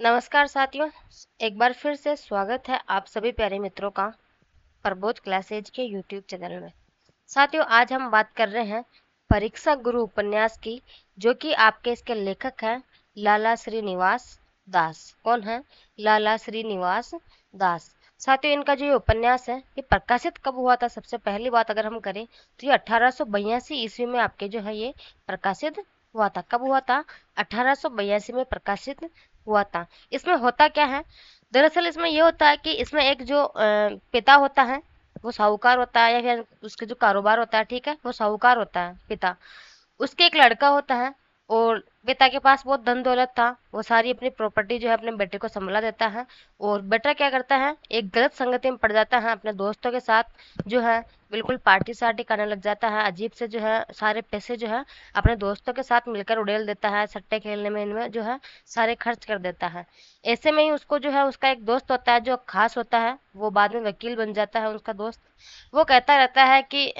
नमस्कार साथियों एक बार फिर से स्वागत है आप सभी प्यारे मित्रों का प्रबोध क्लासेज के यूट्यूब चैनल में साथियों आज हम बात कर रहे हैं परीक्षा गुरु उपन्यास की जो कि आपके इसके लेखक हैं लाला श्रीनिवास दास कौन है लाला श्रीनिवास दास साथियों इनका जो ये उपन्यास है ये प्रकाशित कब हुआ था सबसे पहली बात अगर हम करें तो ये अठारह ईस्वी में आपके जो है ये प्रकाशित हुआ था कब हुआ था अठारह में प्रकाशित हुआ था इसमें होता क्या है दरअसल इसमें यह होता है कि इसमें एक जो पिता होता है वो साहूकार होता है या फिर उसके जो कारोबार होता है ठीक है वो साहूकार होता है पिता उसके एक लड़का होता है और पिता के पास बहुत धन दौलत था वो सारी अपनी प्रॉपर्टी जो है अपने बेटे को संभला देता है और बेटा क्या करता है एक गलत संगति में पड़ जाता है अपने दोस्तों के साथ जो है बिल्कुल पार्टी सार्टी करने लग जाता है अजीब से जो है सारे पैसे जो है अपने दोस्तों के साथ मिलकर उड़ेल देता है सट्टे खेलने में इनमें जो है सारे खर्च कर देता है ऐसे में ही उसको जो है उसका एक दोस्त होता है जो खास होता है वो बाद में वकील बन जाता है उसका दोस्त वो कहता रहता है कि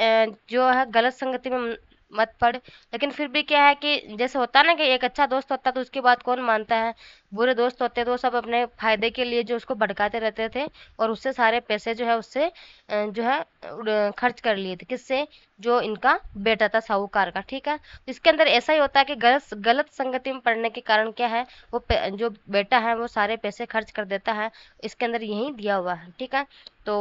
जो है गलत संगति में मत पड़ लेकिन फिर भी क्या है कि जैसे होता है ना कि एक अच्छा दोस्त होता तो उसकी बात कौन मानता है बुरे दोस्त होते तो सब अपने फायदे के लिए जो उसको भड़काते रहते थे और उससे सारे पैसे जो है उससे जो है खर्च कर लिए थे किससे जो इनका बेटा था साहूकार का ठीक है तो इसके अंदर ऐसा ही होता है कि गलत गलत संगति में पड़ने के कारण क्या है वो जो बेटा है वो सारे पैसे खर्च कर देता है इसके अंदर यही दिया हुआ है ठीक है तो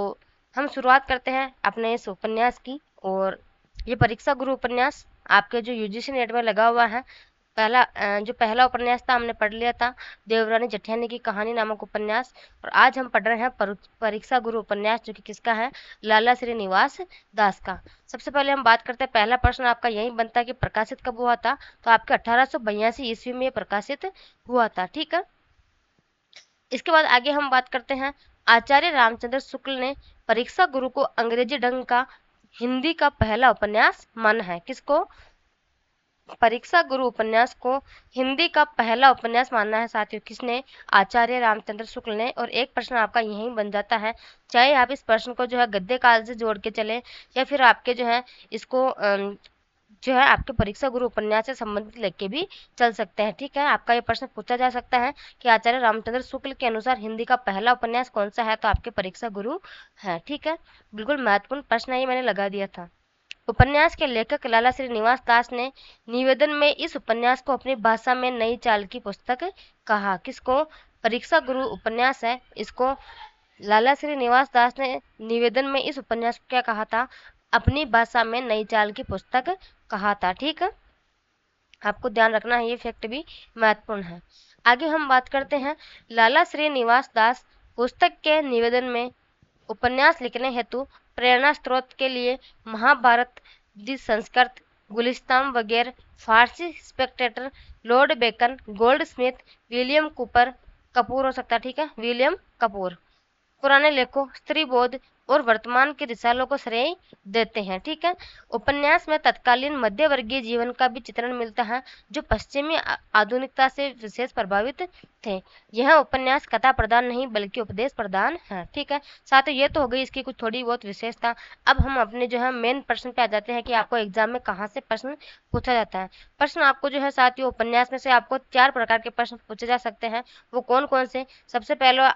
हम शुरुआत करते हैं अपने इस उपन्यास की और ये परीक्षा गुरु उपन्यास आपके जो यूजीसी नेट में लगा हुआ है पहला जो पहला उपन्यास था हमने पढ़ लिया था देवरानी जठियानी की कहानी नामक उपन्यास और आज हम पढ़ रहे हैं परीक्षा गुरु उपन्यास जो कि किसका है लाला श्रीनिवास दास का सबसे पहले हम बात करते हैं पहला प्रश्न आपका यही बनता है कि प्रकाशित कब हुआ था तो आपके अठारह ईस्वी में प्रकाशित हुआ था ठीक है इसके बाद आगे हम बात करते हैं आचार्य रामचंद्र शुक्ल ने परीक्षा गुरु को अंग्रेजी ढंग का हिंदी का पहला उपन्यास मन है किसको परीक्षा गुरु उपन्यास को हिंदी का पहला उपन्यास मानना है साथियों किसने आचार्य रामचंद्र शुक्ल ने और एक प्रश्न आपका यही बन जाता है चाहे आप इस प्रश्न को जो है गद्य काल से जोड़ के चले या फिर आपके जो है इसको जो है आपके परीक्षा गुरु उपन्यास से संबंधित लेके भी चल सकते हैं ठीक है आपका ये प्रश्न पूछा जा सकता है कि आचार्य रामचंद्र शुक्ल के अनुसार हिंदी का पहला उपन्यास कौन सा है तो आपके परीक्षा गुरु है ठीक है बिल्कुल महत्वपूर्ण प्रश्न ये मैंने लगा दिया था उपन्यास के लेखक लाला श्रीनिवास दास ने निवेदन में इस उपन्यास को अपनी भाषा में नई चाल की पुस्तक कहा किसको परीक्षा गुरु उपन्यास है इसको लाला श्रीनिवास दास ने निवेदन में इस उपन्यास को क्या कहा था अपनी भाषा में नई चाल की पुस्तक कहा था ठीक है आपको ध्यान रखना है ये फैक्ट भी महत्वपूर्ण है आगे हम बात करते हैं लाला श्रीनिवास दास पुस्तक के निवेदन में उपन्यास लिखने हेतु प्रेरणा स्रोत के लिए महाभारत संस्कृत गुलिस्तान वगैरह Farsi Spectator Lord Bacon Goldsmith William Cowper Kapoor हो सकता है ठीक है विलियम कपूर पुराने लेखों बोध और वर्तमान के रिसालों को श्रेय देते हैं ठीक है उपन्यास में तत्कालीन मध्य वर्गीय जीवन का भी चित्रण मिलता है जो पश्चिमी आधुनिकता से विशेष प्रभावित थे यह उपन्यास कथा प्रदान नहीं बल्कि उपदेश प्रदान है ठीक है साथ ही ये तो हो गई इसकी कुछ थोड़ी बहुत विशेषता अब हम अपने जो है मेन प्रश्न पे आ जाते हैं कि आपको एग्जाम में कहाँ से प्रश्न पूछा जाता है प्रश्न आपको जो है साथ ही उपन्यास में से आपको चार प्रकार के प्रश्न पूछे जा सकते हैं वो कौन कौन से सबसे पहले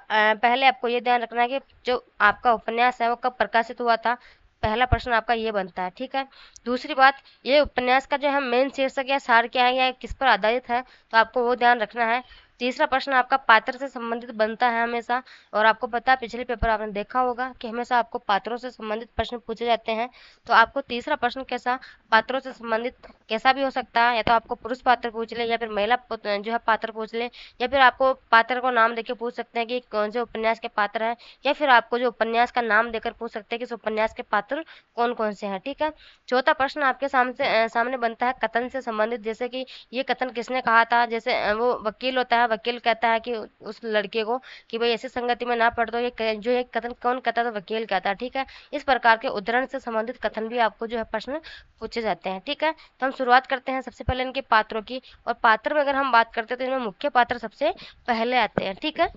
पहले आपको ये ध्यान रखना है कि जो आपका उपन्यास है वो कब प्रकाशित हुआ था पहला प्रश्न आपका ये बनता है ठीक है दूसरी बात ये उपन्यास का जो है मेन शीर्षक या सार क्या है या किस पर आधारित है तो आपको वो ध्यान रखना है तीसरा प्रश्न आपका पात्र से संबंधित बनता है हमेशा और आपको पता है पिछले पेपर आपने देखा होगा कि हमेशा आपको पात्रों से संबंधित प्रश्न पूछे जाते हैं तो आपको तीसरा प्रश्न कैसा पात्रों से संबंधित कैसा भी हो सकता है या तो आपको पुरुष पात्र पूछ ले या फिर महिला जो है पात्र पूछ ले या फिर आपको पात्र को नाम देकर पूछ सकते हैं कि कौन से उपन्यास के पात्र है या फिर आपको जो उपन्यास का नाम देकर पूछ सकते हैं कि इस उपन्यास के पात्र कौन कौन से हैं ठीक है चौथा प्रश्न आपके सामने सामने बनता है कथन से संबंधित जैसे कि ये कथन किसने कहा था जैसे वो वकील होता है वकील कहता है कि उस लड़के को कि भाई ऐसी संगति में ना पड़ दो ये जो ये कथन कौन कहता है तो वकील कहता है ठीक है इस प्रकार के उदाहरण से संबंधित कथन भी आपको जो है प्रश्न पूछे जाते हैं ठीक है तो हम शुरुआत करते हैं सबसे पहले इनके पात्रों की और पात्र में अगर हम बात करते हैं तो इनमें मुख्य पात्र सबसे पहले आते हैं ठीक है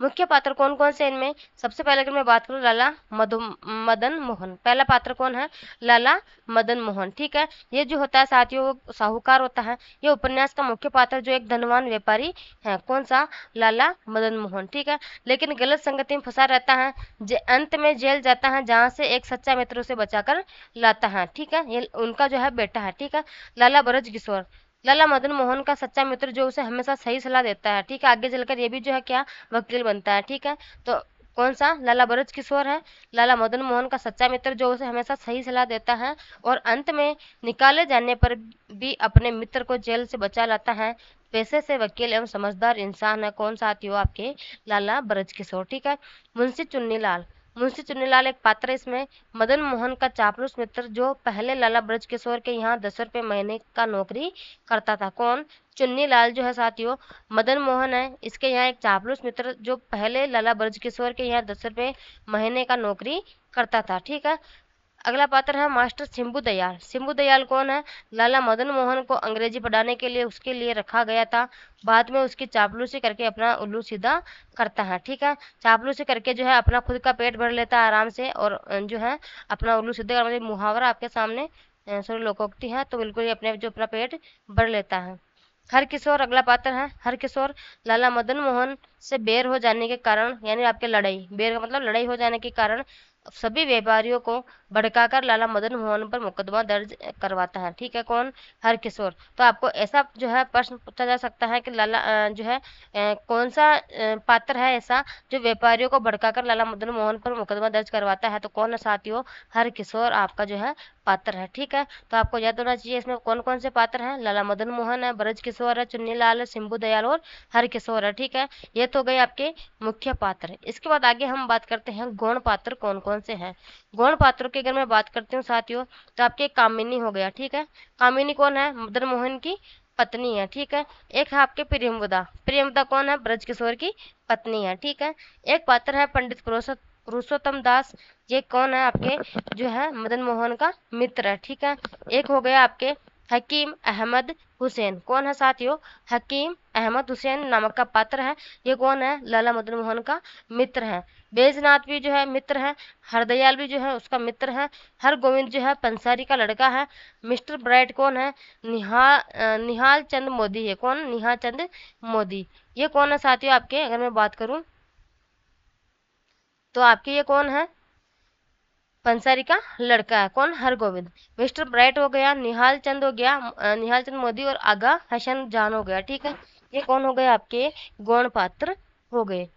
मुख्य पात्र कौन कौन से इनमें सबसे पहले अगर मैं बात करूँ लाला मधु मदन मोहन पहला पात्र कौन है लाला मदन मोहन ठीक है ये जो होता है साथियों साहूकार होता है ये उपन्यास का मुख्य पात्र जो एक धनवान व्यापारी है कौन सा लाला मदन मोहन ठीक है लेकिन गलत संगति में फंसा रहता है अंत में जेल जाता है जहाँ से एक सच्चा मित्र उसे बचाकर लाता है ठीक है ये उनका जो है बेटा है ठीक है लाला ब्रज किशोर लाला मदन मोहन का सच्चा मित्र जो उसे हमेशा सही सलाह देता है ठीक है आगे चलकर ये भी जो है क्या वकील बनता है ठीक है तो कौन सा लाला बरज किशोर है लाला मदन मोहन का सच्चा मित्र जो उसे हमेशा सही सलाह देता है और अंत में निकाले जाने पर भी अपने मित्र को जेल से बचा लाता है पैसे से वकील एवं समझदार इंसान है कौन सा आती हो आपके लाला बरज किशोर ठीक है मुंशी चुन्नी लाल मुंशी चुनीलाल एक पात्र इसमें मदन मोहन का चापलूस मित्र जो पहले लाला ब्रज किशोर के यहाँ दस रुपये महीने का नौकरी करता था कौन चुन्नी लाल जो है साथियों मदन मोहन है इसके यहाँ एक चापलूस मित्र जो पहले लाला ब्रज किशोर के यहाँ दस रुपये महीने का नौकरी करता था ठीक है अगला पात्र है मास्टर सिम्बू दयाल सिम्बू दयाल कौन है लाला मदन मोहन को अंग्रेजी पढ़ाने के लिए उसके लिए रखा गया था बाद में उसकी चापलूसी करके अपना उल्लू सीधा करता है ठीक है चापलूसी करके जो है अपना खुद का पेट भर लेता है आराम से और जो है अपना उल्लू सीधा कर मुहावरा आपके सामने सॉरी लोकोक्ति है तो बिल्कुल ही अपने जो अपना पेट भर लेता है हर किशोर अगला पात्र है हर किशोर लाला मदन मोहन से बेर हो जाने के कारण यानी आपके लड़ाई बेर का मतलब लड़ाई हो जाने के कारण सभी व्यापारियों को भड़काकर लाला मदन मोहन पर मुकदमा दर्ज करवाता है ठीक है कौन हर किशोर तो आपको ऐसा जो है प्रश्न पूछा जा सकता है कि लाला जो है कौन सा पात्र है ऐसा जो व्यापारियों को भड़काकर लाला मदन मोहन पर मुकदमा दर्ज करवाता है तो कौन है साथियों हर किशोर आपका जो है पात्र है ठीक है तो आपको याद होना चाहिए इसमें कौन कौन से पात्र हैं लाला मदन मोहन है ब्रज किशोर है चुन्नी लाल है दयाल और हर किशोर है ठीक है ये तो गए आपके मुख्य पात्र इसके बाद आगे हम बात करते हैं गौण पात्र कौन कौन से हैं गौण पात्रों के अगर मैं बात करती हूँ साथियों तो आपके कामिनी हो गया ठीक है कामिनी कौन है मदन मोहन की पत्नी है ठीक है एक है आपके प्रियमुदा प्रियमवदा कौन है ब्रजकिशोर की पत्नी है ठीक है एक पात्र है पंडित पुरुषोत्तम दास ये कौन है आपके जो है मदन मोहन का मित्र है ठीक है एक हो गया आपके हकीम अहमद हुसैन कौन है साथियों हकीम अहमद हुसैन नामक का पात्र है ये कौन है लाला मदन मोहन का मित्र है बेजनाथ भी जो है मित्र है हरदयाल भी जो है उसका मित्र है हर गोविंद जो है पंसारी का लड़का है मिस्टर ब्राइट कौन है निहा निहाल चंद मोदी है कौन निहाल चंद मोदी ये कौन है साथियों आपके अगर मैं बात करूँ तो आपके ये कौन है पंसारी का लड़का है कौन हरगोविंद मिस्टर ब्राइट हो गया निहाल चंद हो गया निहाल चंद मोदी और आगा हसन जान हो गया ठीक है ये कौन हो गए आपके गौण पात्र हो गए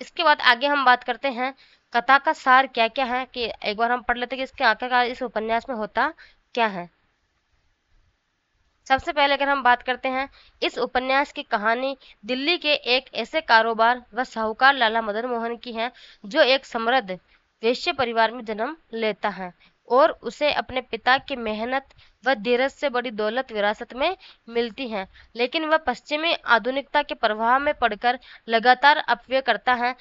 इसके बाद आगे हम बात करते हैं कथा का सार क्या क्या है कि एक बार हम पढ़ लेते कि इसके आखिरकार इस उपन्यास में होता क्या है सबसे पहले अगर हम बात करते हैं इस उपन्यास की कहानी दिल्ली के एक ऐसे कारोबार व साहूकार लाला मदन मोहन की है जो एक समृद्ध वैश्य परिवार में जन्म लेता है और उसे अपने पिता की मेहनत व धीरज से बड़ी दौलत विरासत में मिलती है लेकिन वह पश्चिमी आधुनिकता के प्रभाव में पड़कर लगातार अपव्यय करता है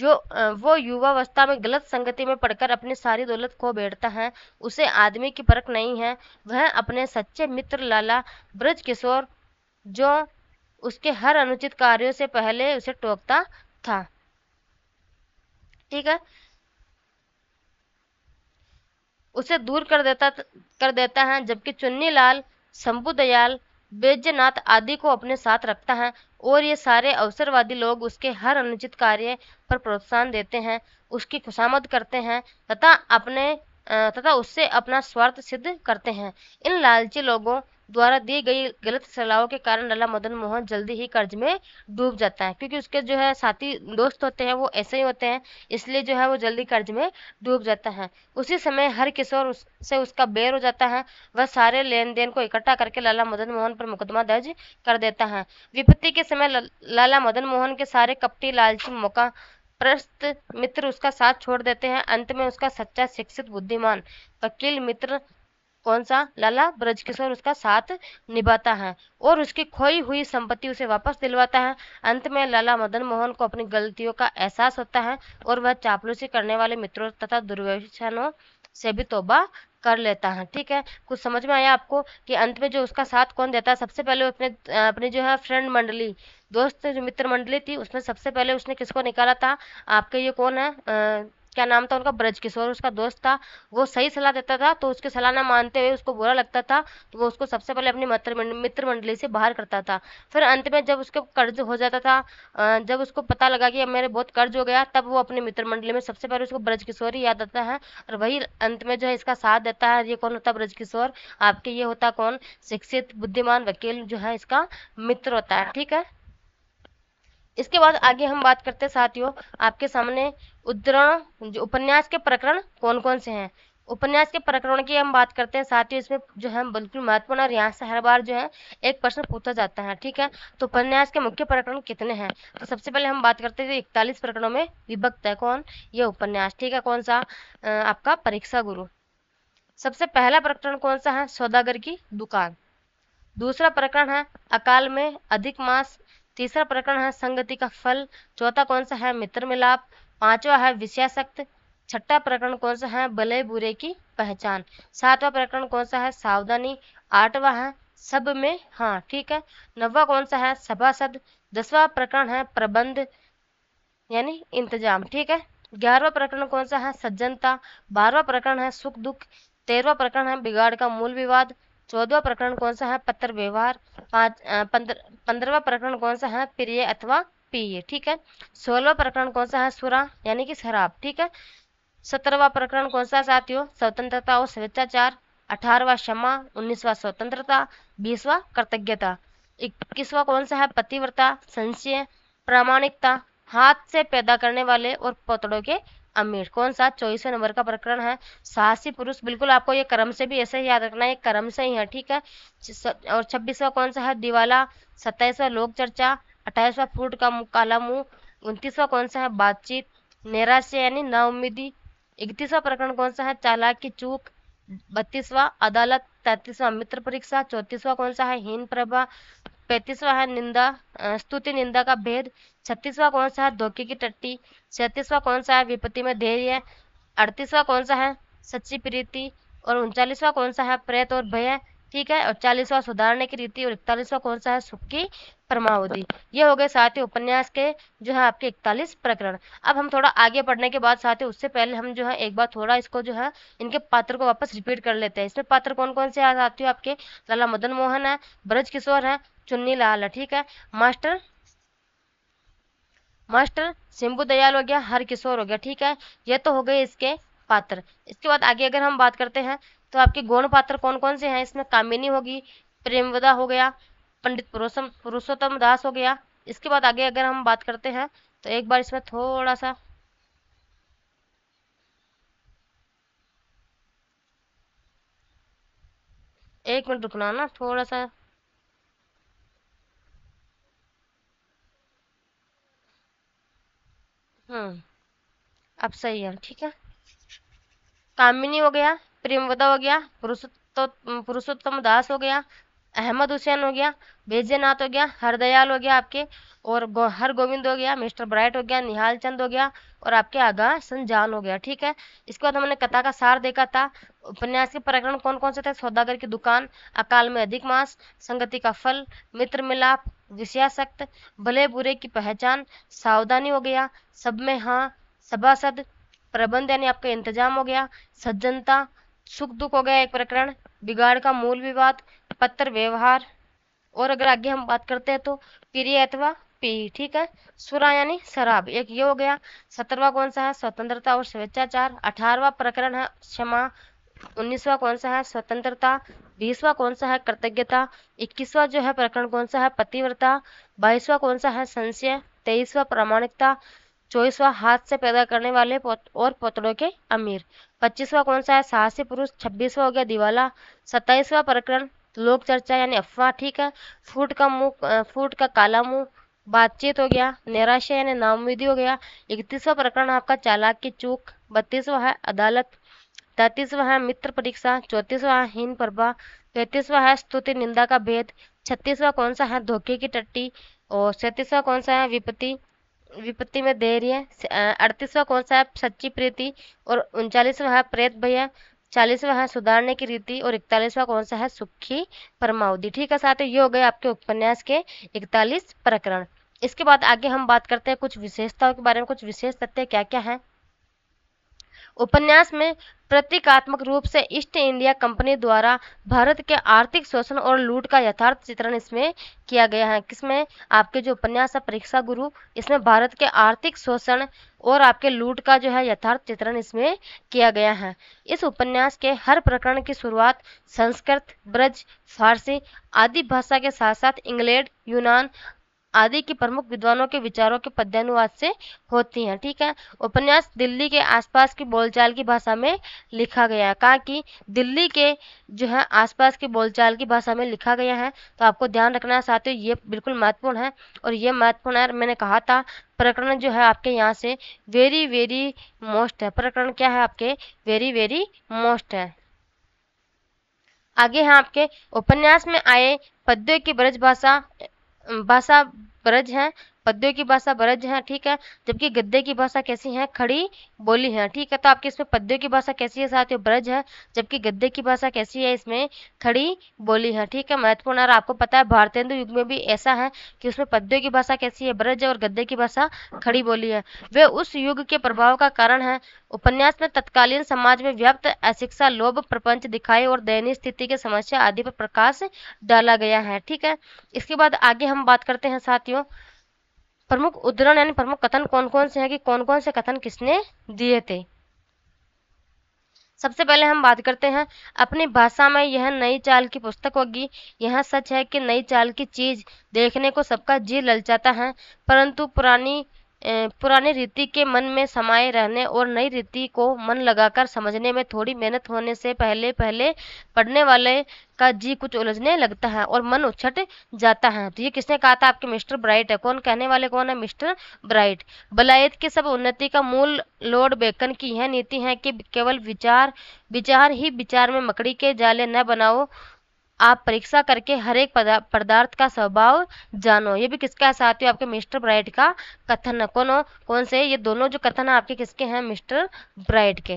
जो वो युवावस्था में गलत संगति में पड़कर अपनी सारी दौलत खो बैठता है उसे आदमी की परख नहीं है वह अपने सच्चे मित्र लाला ब्रज किशोर जो उसके हर अनुचित कार्यों से पहले उसे टोकता था ठीक है उसे दूर कर देता कर देता है जबकि चुन्नी शंभु दयाल बैजनाथ आदि को अपने साथ रखता है और ये सारे अवसरवादी लोग उसके हर अनुचित कार्य पर प्रोत्साहन देते हैं उसकी खुशामद करते हैं तथा अपने तथा उससे अपना स्वार्थ सिद्ध करते हैं इन लालची लोगों द्वारा दी गई गलत सलाहों के कारण लला मदन मोहन जल्दी ही कर्ज में डूब जाता है क्योंकि उसके जो है साथी दोस्त होते हैं वो ऐसे ही होते हैं इसलिए जो है वो जल्दी कर्ज में डूब जाता है उसी समय हर किशोर उस, से उसका बेर हो जाता है वह सारे लेन देन को इकट्ठा करके लाला मदन मोहन पर मुकदमा दर्ज कर देता है विपत्ति के समय लाला मदन मोहन के सारे कपटी लालची मौका प्रस्त मित्र उसका साथ छोड़ देते हैं अंत में उसका सच्चा शिक्षित बुद्धिमान वकील मित्र कौन सा लाला ब्रजकिशोर उसका साथ निभाता है और उसकी खोई हुई संपत्ति उसे वापस दिलवाता है अंत में लाला मदन मोहन को अपनी गलतियों का एहसास होता है और वह चापलूसी करने वाले मित्रों तथा दुर्व्यसनों से भी तोबा कर लेता है ठीक है कुछ समझ में आया आपको कि अंत में जो उसका साथ कौन देता है सबसे पहले अपने अपने जो है फ्रेंड मंडली दोस्त जो मित्र मंडली थी उसमें सबसे पहले उसने किसको निकाला था आपके ये कौन है आ, क्या नाम था उनका ब्रज किशोर उसका दोस्त था वो सही सलाह देता था तो उसकी सलाह ना मानते हुए उसको बुरा लगता था तो वो उसको सबसे पहले अपनी मित्र मित्र मंडली से बाहर करता था फिर अंत में जब उसको कर्ज हो जाता था जब उसको पता लगा कि अब मेरे बहुत कर्ज हो गया तब वो अपने मित्र मंडली में सबसे पहले उसको ब्रज किशोर ही याद आता है और वही अंत में जो है इसका साथ देता है ये कौन होता ब्रज किशोर आपके ये होता कौन शिक्षित बुद्धिमान वकील जो है इसका मित्र होता है ठीक है इसके बाद आगे हम बात करते हैं साथियों आपके सामने उद्धरण जो उपन्यास के प्रकरण कौन कौन से हैं उपन्यास के प्रकरण की हम बात करते हैं साथियों इसमें जो है बिल्कुल महत्वपूर्ण और यहाँ से हर बार जो है एक प्रश्न पूछा जाता है ठीक है तो उपन्यास के मुख्य प्रकरण कितने हैं तो सबसे पहले हम बात करते हैं इकतालीस प्रकरणों में विभक्त है कौन ये उपन्यास ठीक है कौन सा आपका परीक्षा गुरु सबसे पहला प्रकरण कौन सा है सौदागर की दुकान दूसरा प्रकरण है अकाल में अधिक मास तीसरा प्रकरण है संगति का फल चौथा कौन सा है मित्र मिलाप पांचवा है विषयाशक्त छठा प्रकरण कौन सा है भले बुरे की पहचान सातवां प्रकरण कौन सा है सावधानी आठवां है सब में हाँ ठीक है नवा कौन सा है सभासद दसवां प्रकरण है प्रबंध यानी इंतजाम ठीक है ग्यारहवा प्रकरण कौन सा है सज्जनता बारहवा प्रकरण है सुख दुख तेरहवा प्रकरण है बिगाड़ का मूल विवाद चौदवा प्रकरण कौन सा है पत्र व्यवहार पाँच पंद्रवा प्रकरण कौन सा है प्रिय अथवा पीय ठीक है सोलवा प्रकरण कौन सा है सुरा यानी कि शराब ठीक है सत्रहवा प्रकरण कौन सा साथियों स्वतंत्रता और स्वेच्छाचार अठारवा क्षमा उन्नीसवा स्वतंत्रता बीसवा कर्तव्यता इक्कीसवा कौन सा है पतिव्रता संशय प्रामाणिकता हाथ से पैदा करने वाले और पोतड़ों के अमीर कौन सा चौबीसवें नंबर का प्रकरण है साहसी पुरुष बिल्कुल आपको ये क्रम से भी ऐसे ही याद रखना है क्रम से ही है ठीक है और छब्बीसवा कौन सा है दिवाला सत्ताईसवा लोक चर्चा अट्ठाईसवा फूट का काला मुंह उनतीसवा कौन सा है बातचीत निराशा यानी नाउमीदी इकतीसवा प्रकरण कौन सा है चालाक की चूक बत्तीसवा अदालत तैतीसवा मित्र परीक्षा चौतीसवा कौन सा है हीन प्रभा पैंतीसवा है निंदा स्तुति निंदा का भेद छत्तीसवा कौन सा है धोखे की टट्टी छत्तीसवा कौन सा है विपत्ति में धैर्य अड़तीसवा कौन सा है सच्ची प्रीति और उनचालीसवा कौन सा है प्रेत और भय ठीक है और चालीसवा सुधारने की रीति और इकतालीसवा कौन सा है सुख की परमावधि ये हो गए साथ ही उपन्यास के जो है आपके इकतालीस प्रकरण अब हम थोड़ा आगे पढ़ने के बाद साथ ही उससे पहले हम जो है एक बार थोड़ा इसको जो है इनके पात्र को वापस रिपीट कर लेते हैं इसमें पात्र कौन कौन से आ जाते हो आपके लाला मदन मोहन है ब्रज किशोर है चुन्नी लाल है ठीक है मास्टर मास्टर सिंबू दयाल हो गया हर किशोर हो गया ठीक है ये तो हो गए इसके पात्र इसके बाद आगे अगर हम बात करते हैं तो आपके गौण पात्र कौन कौन से हैं इसमें कामिनी होगी प्रेमवदा हो गया पंडित पुरुषम पुरुषोत्तम दास हो गया इसके बाद आगे अगर हम बात करते हैं तो एक बार इसमें थोड़ा सा एक मिनट रुकना ना थोड़ा सा हम्म अब सही है ठीक है कामिनी हो गया प्रेमवदा हो गया पुरुषोत्तम पुरुषोत्तम दास हो गया अहमद हुसैन हो गया बैजनाथ हो गया हरदयाल हो गया आपके और गो, हर गोविंद हो गया मिस्टर ब्राइट हो गया निहाल चंद हो गया और आपके आगा संजान हो गया ठीक है इसके बाद हमने कथा का सार देखा था उपन्यास के प्रकरण कौन कौन से थे सौदागर की दुकान अकाल में अधिक मास संगति का फल मित्र मिलाप विषयाशक्त भले बुरे की पहचान सावधानी हो गया सब में हाँ सभासद प्रबंध यानी आपका इंतजाम हो गया सज्जनता सुख दुख हो गया एक प्रकरण बिगाड़ का मूल विवाद पत्र व्यवहार और अगर आगे हम बात करते हैं तो प्रिय अथवा पी ठीक है सुरा यानी शराब एक ये हो गया सत्रवा कौन सा है स्वतंत्रता और स्वेच्छाचार अठारवा प्रकरण है क्षमा उन्नीसवा कौन सा है स्वतंत्रता बीसवा कौन सा है कृतज्ञता इक्कीसवा जो है प्रकरण कौन सा है पतिव्रता बाईसवा कौन सा है संशय तेईसवा प्रामाणिकता चौबीसवा हाथ से पैदा करने वाले पोत और पोतड़ों के अमीर पच्चीसवा कौन सा है साहसी पुरुष छब्बीसवा हो गया दिवाला सत्ताईसवा प्रकरण तो लोक चर्चा यानी अफवाह ठीक है फूट का मुंह फूट का काला मुंह बातचीत हो गया निराशा यानी नाउमीदी हो गया इकतीसवा प्रकरण आपका चालाक की चूक बत्तीसवा है अदालत तैतीसवा है मित्र परीक्षा चौतीसवा है हीन प्रभा पैंतीसवा है स्तुति निंदा का भेद छत्तीसवा कौन सा है धोखे की टट्टी और सैंतीसवा कौन सा है विपत्ति विपत्ति में देरी है अड़तीसवा कौन सा है सच्ची प्रीति और उनचालीसवा है प्रेत भैया चालीसवा है सुधारने की रीति और इकतालीसवा कौन सा है सुखी परमावधि ठीक है ही ये हो गए आपके उपन्यास के इकतालीस प्रकरण इसके बाद आगे हम बात करते हैं कुछ विशेषताओं के बारे में कुछ विशेष तथ्य क्या क्या हैं उपन्यास में प्रतीकात्मक रूप से ईस्ट इंडिया कंपनी द्वारा भारत के आर्थिक शोषण और लूट का यथार्थ चित्रण इसमें किया गया है किसमें आपके जो उपन्यास है परीक्षा गुरु इसमें भारत के आर्थिक शोषण और आपके लूट का जो है यथार्थ चित्रण इसमें किया गया है इस उपन्यास के हर प्रकरण की शुरुआत संस्कृत ब्रज फारसी आदि भाषा के साथ साथ इंग्लैंड यूनान आदि के प्रमुख विद्वानों के विचारों के पद्यानुवाद से होती हैं ठीक है उपन्यास दिल्ली के आसपास की बोलचाल की भाषा में लिखा गया है कहा कि दिल्ली के जो है आसपास की बोलचाल की भाषा में लिखा गया है तो आपको ध्यान रखना है साथियों ये बिल्कुल महत्वपूर्ण है और ये महत्वपूर्ण है मैंने कहा था प्रकरण जो है आपके यहाँ से वेरी वेरी मोस्ट है प्रकरण क्या है आपके वेरी वेरी मोस्ट है आगे हैं आपके उपन्यास में आए पद्यों की ब्रज भाषा बसा ब्रज है पद्यों की भाषा ब्रज है ठीक है जबकि गद्य की भाषा कैसी है खड़ी बोली है ठीक है तो आपके इसमें पद्यों की भाषा कैसी है साथियों ब्रज है जबकि गद्य की भाषा कैसी है इसमें खड़ी बोली है ठीक है महत्वपूर्ण और आपको पता है भारतेंदु युग में भी ऐसा है कि उसमें पद्यों की भाषा कैसी है ब्रज और गद्य की भाषा खड़ी बोली है वे उस युग के प्रभाव का कारण है उपन्यास में तत्कालीन समाज में व्याप्त अशिक्षा लोभ प्रपंच दिखाई और दयनीय स्थिति की समस्या आदि पर प्रकाश डाला गया है ठीक है इसके बाद आगे हम बात करते हैं साथियों प्रमुख उद्धरण यानी प्रमुख कथन कौन कौन से हैं कि कौन कौन से कथन किसने दिए थे सबसे पहले हम बात करते हैं अपनी भाषा में यह नई चाल की पुस्तक होगी यह सच है कि नई चाल की चीज देखने को सबका जी ललचाता है परंतु पुरानी पुराने रीति के मन में समाये रहने और नई रीति को मन लगाकर समझने में थोड़ी मेहनत होने से पहले पहले पढ़ने वाले का जी कुछ उलझने लगता है और मन उछट जाता है तो ये किसने कहा था आपके मिस्टर ब्राइट है कौन कहने वाले कौन है मिस्टर ब्राइट बलायत की सब उन्नति का मूल लॉर्ड बेकन की यह नीति है कि केवल विचार विचार ही विचार में मकड़ी के जाले न बनाओ आप परीक्षा करके हर एक पदार्थ का स्वभाव जानो ये भी किसका है साथियों आपके मिस्टर ब्राइट का कथन है कौन कौन से ये दोनों जो कथन है आपके किसके हैं मिस्टर ब्राइट के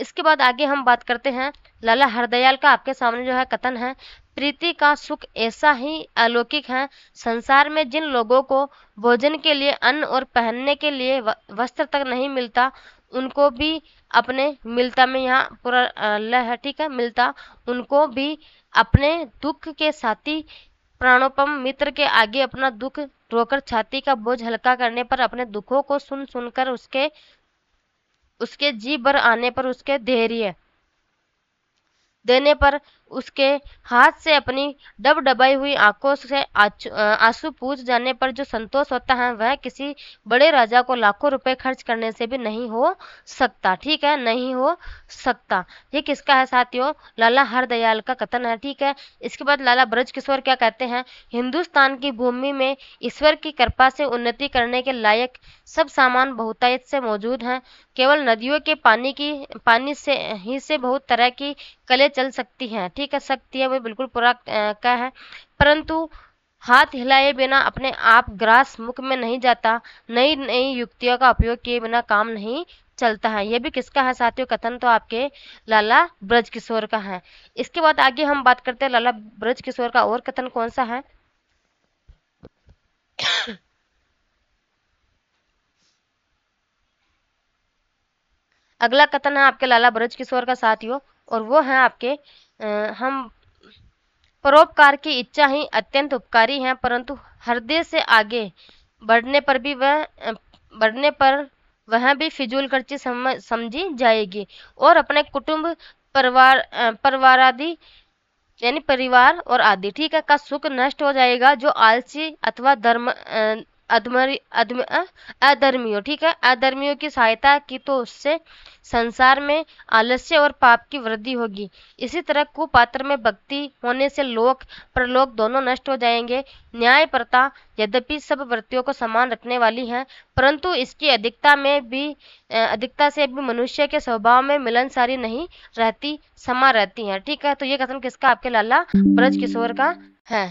इसके बाद आगे हम बात करते हैं लाला हरदयाल का आपके सामने जो है कथन है प्रीति का सुख ऐसा ही अलौकिक है संसार में जिन लोगों को भोजन के लिए अन्न और पहनने के लिए वस्त्र तक नहीं मिलता उनको भी अपने मिलता में यहाँ पूरा ल है ठीक है मिलता उनको भी अपने दुख के साथी प्राणोपम मित्र के आगे अपना दुख रोकर छाती का बोझ हल्का करने पर अपने दुखों को सुन सुनकर उसके उसके जी भर आने पर उसके धैर्य देने पर उसके हाथ से अपनी डब डबाई हुई आंखों से आंसू पूछ जाने पर जो संतोष होता है वह किसी बड़े राजा को लाखों रुपए खर्च करने से भी नहीं हो सकता ठीक है नहीं हो सकता ये किसका है साथियों लाला हरदयाल का कथन है ठीक है इसके बाद लाला ब्रज किशोर क्या कहते हैं हिंदुस्तान की भूमि में ईश्वर की कृपा से उन्नति करने के लायक सब सामान बहुतायत से मौजूद हैं केवल नदियों के पानी की पानी से ही से बहुत तरह की कले चल सकती हैं ठीक है शक्ति है वो बिल्कुल पूरा का है परंतु हाथ हिलाए बिना अपने आप ग्रास मुख में नहीं जाता नई नई युक्तियों का उपयोग किए बिना काम नहीं चलता है यह भी किसका है साथियों कथन तो आपके लाला ब्रज किशोर का है इसके बाद आगे हम बात करते हैं लाला ब्रज किशोर का और कथन कौन सा है अगला कथन है आपके लाला ब्रज किशोर का साथियों और वो हैं आपके आ, हम परोपकार की इच्छा ही अत्यंत उपकारी हैं परंतु हृदय से आगे बढ़ने पर भी वह बढ़ने पर वह भी फिजूल खर्ची समझी जाएगी और अपने कुटुंब परिवार परिवार आदि यानी परिवार और आदि ठीक है का सुख नष्ट हो जाएगा जो आलसी अथवा धर्म अधमरी अधम अधर्मियों ठीक है अधर्मियों की सहायता की तो उससे संसार में आलस्य और पाप की वृद्धि होगी इसी तरह कुपात्र में भक्ति होने से लोक प्रलोक दोनों नष्ट हो जाएंगे न्यायप्रता यद्यपि सब वृत्तियों को समान रखने वाली है परंतु इसकी अधिकता में भी अधिकता से भी मनुष्य के स्वभाव में मिलनसारी नहीं रहती समा रहती है ठीक है तो ये कथन किसका आपके लाला ब्रज किशोर का है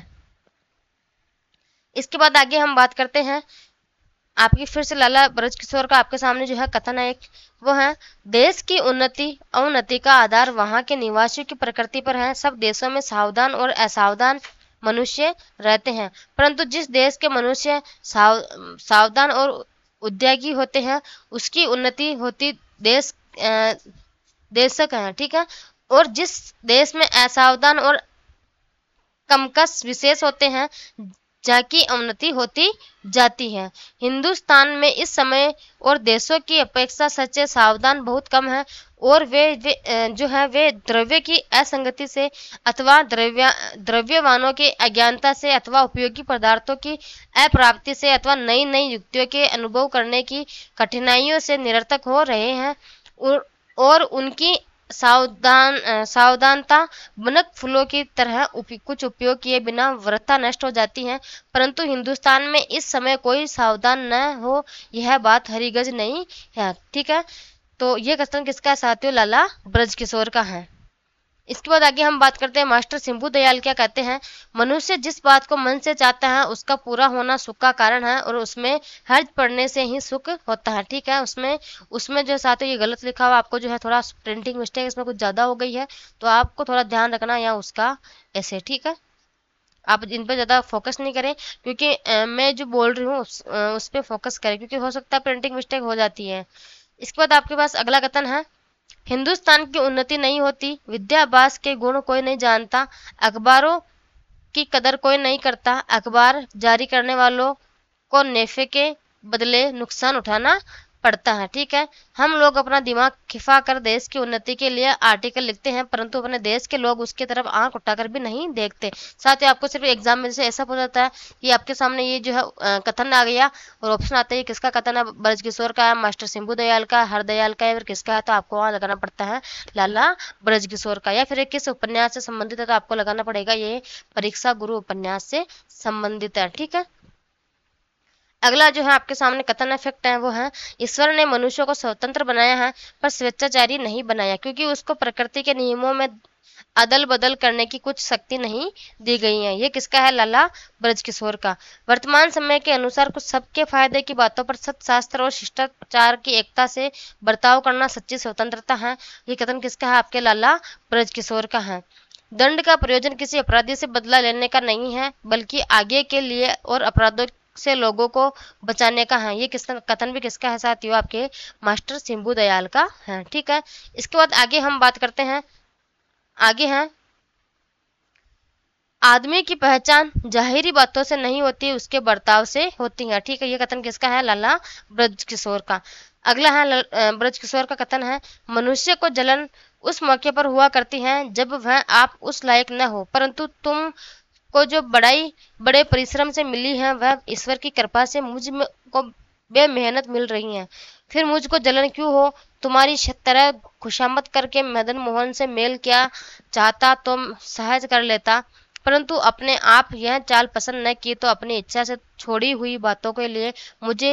इसके बाद आगे हम बात करते हैं आपकी फिर से लाला किशोर का आपके सामने जो है कथन है एक वो है देश की उन्नति अवनति का आधार वहाँ के निवासियों की प्रकृति पर है सब देशों में सावधान और असावधान मनुष्य रहते हैं परंतु जिस देश के मनुष्य साव, सावधान और उद्योगी होते हैं उसकी उन्नति होती देश देशक है ठीक है और जिस देश में असावधान और कमकस विशेष होते हैं जाकी उन्नति होती जाती है हिंदुस्तान में इस समय और देशों की अपेक्षा सच्चे सावधान बहुत कम है और वे, वे जो है वे द्रव्य की असंगति से अथवा द्रव्य द्रव्यवानों की अज्ञानता से अथवा उपयोगी पदार्थों की अप्राप्ति से अथवा नई नई युक्तियों के अनुभव करने की कठिनाइयों से निरर्थक हो रहे हैं और, और उनकी सावधान सावधानता बनक फूलों की तरह उपी, कुछ उपयोग किए बिना व्रता नष्ट हो जाती है परंतु हिंदुस्तान में इस समय कोई सावधान न हो यह बात हरिगज नहीं है ठीक है तो ये कथन किसका है साथियों लाला ब्रज किशोर का है इसके बाद आगे हम बात करते हैं मास्टर सिंभु दयाल क्या कहते हैं मनुष्य जिस बात को मन से चाहता है उसका पूरा होना सुख का कारण है और उसमें हर्ज पड़ने से ही सुख होता है ठीक है उसमें उसमें जो साथ ये गलत लिखा हुआ आपको जो है थोड़ा प्रिंटिंग मिस्टेक इसमें कुछ ज़्यादा हो गई है तो आपको थोड़ा ध्यान रखना या उसका ऐसे ठीक है आप इन पर ज़्यादा फोकस नहीं करें क्योंकि मैं जो बोल रही हूँ उस, उस पर फोकस करें क्योंकि हो सकता है प्रिंटिंग मिस्टेक हो जाती है इसके बाद आपके पास अगला कथन है हिंदुस्तान की उन्नति नहीं होती विद्याभ्यास के गुण कोई नहीं जानता अखबारों की कदर कोई नहीं करता अखबार जारी करने वालों को नेफे के बदले नुकसान उठाना पड़ता है ठीक है हम लोग अपना दिमाग खिफा कर देश की उन्नति के लिए आर्टिकल लिखते हैं परंतु अपने देश के लोग उसकी तरफ आंख उठाकर भी नहीं देखते साथ ही आपको सिर्फ एग्जाम में जैसे ऐसा पूछा जाता है कि आपके सामने ये जो है कथन आ गया और ऑप्शन आता है किसका कथन है ब्रज किशोर का है मास्टर सिंबू दयाल का हर दयाल का या फिर किसका है तो आपको वहाँ लगाना पड़ता है लाला ब्रज किशोर का या फिर किस उपन्यास से संबंधित है तो आपको लगाना पड़ेगा ये परीक्षा गुरु उपन्यास से संबंधित है ठीक है अगला जो है आपके सामने कथन इफेक्ट है वो है ईश्वर ने मनुष्य को स्वतंत्र बनाया है पर स्वेच्छाचारी नहीं बनाया क्योंकि उसको प्रकृति के नियमों में अदल बदल करने की कुछ शक्ति नहीं दी गई है ये किसका है लाला किशोर का वर्तमान समय के अनुसार कुछ सबके फायदे की बातों पर शास्त्र और शिष्टाचार की एकता से बर्ताव करना सच्ची स्वतंत्रता है ये कथन किसका है आपके लाला ब्रजकिशोर का है दंड का प्रयोजन किसी अपराधी से बदला लेने का नहीं है बल्कि आगे के लिए और अपराधों से लोगों को बचाने का है ये किसका कथन भी किसका है साथियों आपके मास्टर सिंभु दयाल का है ठीक है इसके बाद आगे हम बात करते हैं आगे हैं आदमी की पहचान जाहिरी बातों से नहीं होती उसके बर्ताव से होती है ठीक है ये कथन किसका है लाला ब्रज किशोर का अगला है ब्रज किशोर का कथन है मनुष्य को जलन उस मौके पर हुआ करती है जब वह आप उस लायक न हो परंतु तुम को जो बड़ाई बड़े परिश्रम से मिली है वह ईश्वर की कृपा से मुझ को मेहनत मिल रही है फिर मुझको जलन क्यों हो तुम्हारी तरह खुशामद करके मदन मोहन से मेल क्या चाहता तो सहज कर लेता परंतु अपने आप यह चाल पसंद न की तो अपनी इच्छा से छोड़ी हुई बातों के लिए मुझे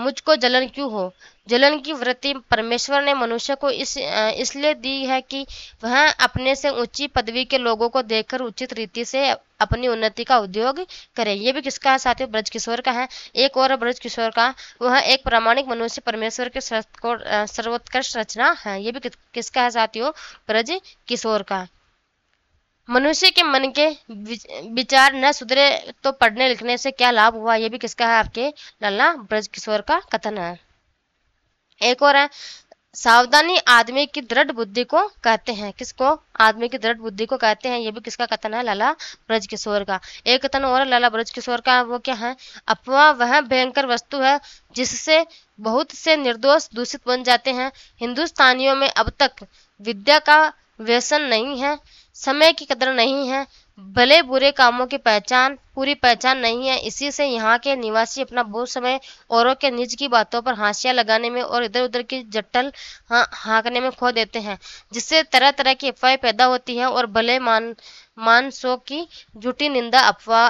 मुझको जलन क्यों हो जलन की वृत्ति परमेश्वर ने मनुष्य को इस इसलिए दी है कि वह अपने से ऊंची पदवी के लोगों को देखकर उचित रीति से अपनी उन्नति का उद्योग करें यह भी किसका है साथियों ब्रज किशोर का है एक और ब्रज किशोर का वह एक प्रामाणिक मनुष्य परमेश्वर के सर्वोत्कृष्ट रचना है यह भी किसका है साथियों ब्रज किशोर का मनुष्य के मन के विचार न सुधरे तो पढ़ने लिखने से क्या लाभ हुआ यह भी किसका है आपके लल्ला ब्रज किशोर का कथन है एक और है सावधानी आदमी की दृढ़ बुद्धि को कहते हैं किसको आदमी की दृढ़ बुद्धि को कहते हैं ये भी किसका कथन है लाला ब्रज किशोर का एक कथन और लाला ब्रज किशोर का वो क्या है अफवाह वह भयंकर वस्तु है जिससे बहुत से निर्दोष दूषित बन जाते हैं हिंदुस्तानियों में अब तक विद्या का व्यसन नहीं है समय की कदर नहीं है भले बुरे कामों की पहचान पूरी पहचान नहीं है इसी से यहाँ के निवासी अपना बहुत समय औरों के निज की बातों पर हाशिया लगाने में और इधर उधर की जटल हाँकने में खो देते हैं जिससे तरह तरह की अफवाहें पैदा होती हैं और भले मान मानसों की झूठी निंदा अफवाह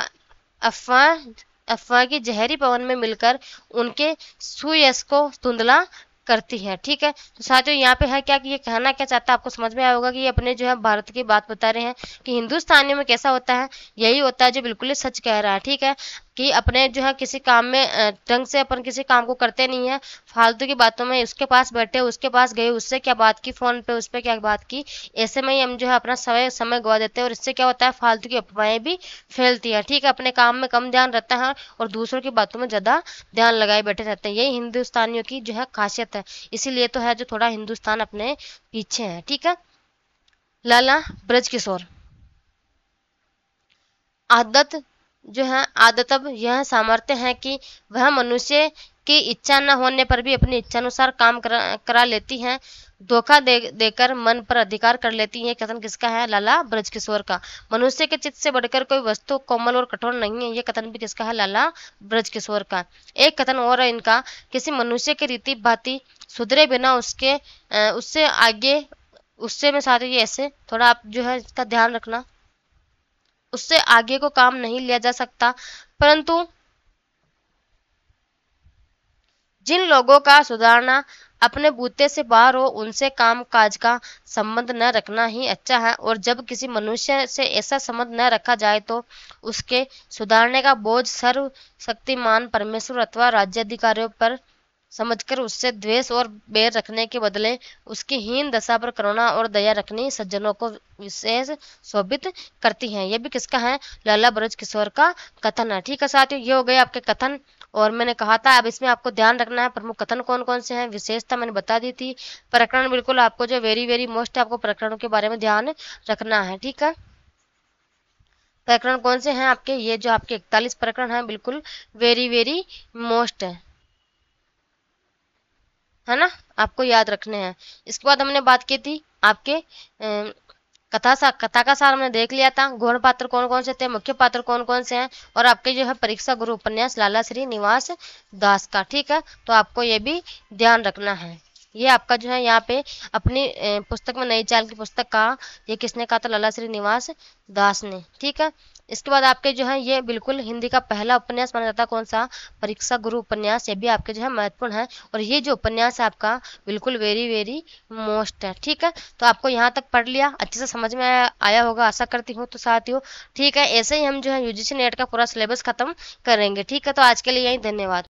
अफवाह अफवाह की जहरी पवन में मिलकर उनके सुयस को धुंधला करती है ठीक है तो साथियों यहाँ पे है क्या कि ये कहना क्या चाहता है आपको समझ में आया होगा कि ये अपने जो है भारत की बात बता रहे हैं कि हिंदुस्तानियों में कैसा होता है यही होता है जो बिल्कुल ही सच कह रहा है ठीक है कि अपने जो है किसी काम में ढंग से अपन किसी काम को करते नहीं है फालतू की बातों में उसके पास बैठे उसके पास गए उससे क्या बात की फ़ोन पे उस पर क्या बात की ऐसे में ही हम जो है अपना समय समय गवा देते हैं और इससे क्या होता है फालतू की अफवाहें भी फैलती हैं ठीक है अपने काम में कम ध्यान रहता है और दूसरों की बातों में ज़्यादा ध्यान लगाए बैठे रहते हैं यही हिंदुस्तानियों की जो है खासियत है इसीलिए तो है जो थोड़ा हिंदुस्तान अपने पीछे है ठीक है लाला ब्रज किशोर आदत जो है आदतव यह सामर्थ्य है कि वह मनुष्य की इच्छा न होने पर भी अपनी इच्छानुसार काम करा, करा लेती हैं धोखा दे देकर मन पर अधिकार कर लेती हैं कथन किसका है लाला ब्रजकिशोर का मनुष्य के चित्त से बढ़कर कोई वस्तु कोमल और कठोर नहीं है यह कथन भी किसका है लाला ब्रजकिशोर का एक कथन और है इनका किसी मनुष्य की रीति भांति सुधरे बिना उसके उससे आगे उससे में सारे ऐसे थोड़ा आप जो है इसका ध्यान रखना उससे आगे को काम नहीं लिया जा सकता परंतु जिन लोगों का सुधारना अपने बूते से बाहर हो उनसे काम काज का संबंध न रखना ही अच्छा है और जब किसी मनुष्य से ऐसा संबंध न रखा जाए तो उसके सुधारने का बोझ सर्वशक्तिमान परमेश्वर अथवा राज्य अधिकारियों पर समझकर उससे द्वेष और बैर रखने के बदले उसकी हीन दशा पर करुणा और दया रखनी सज्जनों को विशेष शोभित करती है यह भी किसका है लाला बरोज किशोर का कथन है ठीक है साथियों ये हो गए आपके कथन और मैंने कहा था अब इसमें आपको ध्यान रखना है प्रमुख कथन कौन कौन से हैं विशेषता मैंने बता दी थी प्रकरण बिल्कुल आपको जो वेरी वेरी मोस्ट आपको प्रकरणों के बारे में ध्यान रखना है ठीक है प्रकरण कौन से हैं आपके ये जो आपके इकतालीस प्रकरण हैं बिल्कुल वेरी वेरी मोस्ट है है ना आपको याद रखने हैं इसके बाद हमने बात की थी आपके कथा सा कथा का सार हमने देख लिया था गौण पात्र कौन कौन से थे मुख्य पात्र कौन कौन से हैं और आपके जो है परीक्षा गुरु उपन्यास लाला श्री निवास दास का ठीक है तो आपको ये भी ध्यान रखना है ये आपका जो है यहाँ पे अपनी पुस्तक में नई चाल की पुस्तक कहा ये किसने कहा था लाला श्री निवास दास ने ठीक है इसके बाद आपके जो है ये बिल्कुल हिंदी का पहला उपन्यास माना जाता है कौन सा परीक्षा गुरु उपन्यास ये भी आपके जो है महत्वपूर्ण है और ये जो उपन्यास है आपका बिल्कुल वेरी वेरी मोस्ट है ठीक है तो आपको यहाँ तक पढ़ लिया अच्छे से समझ में आया होगा आशा करती हूँ तो साथियों ठीक है ऐसे ही हम जो है यूजीसी नेट का पूरा सिलेबस खत्म करेंगे ठीक है तो आज के लिए यही धन्यवाद